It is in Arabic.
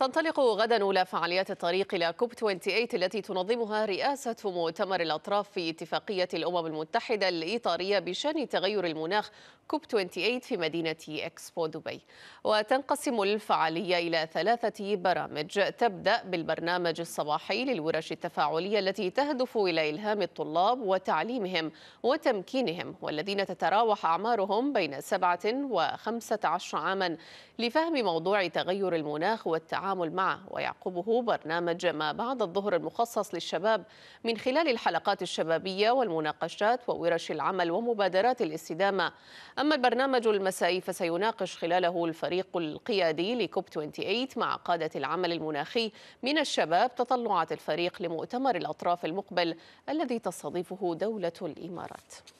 تنطلق غدا أولى فعاليات الطريق إلى كوب 28 التي تنظمها رئاسة مؤتمر الأطراف في اتفاقية الأمم المتحدة الإطارية بشأن تغير المناخ كوب 28 في مدينة إكسبو دبي وتنقسم الفعالية إلى ثلاثة برامج تبدأ بالبرنامج الصباحي للورش التفاعلية التي تهدف إلى إلهام الطلاب وتعليمهم وتمكينهم والذين تتراوح أعمارهم بين 7 و 15 عاما لفهم موضوع تغير المناخ والتعامل التعامل معه ويعقبه برنامج ما بعد الظهر المخصص للشباب من خلال الحلقات الشبابية والمناقشات وورش العمل ومبادرات الاستدامة أما البرنامج المسائي فسيناقش خلاله الفريق القيادي لكوب 28 مع قادة العمل المناخي من الشباب تطلعات الفريق لمؤتمر الأطراف المقبل الذي تستضيفه دولة الإمارات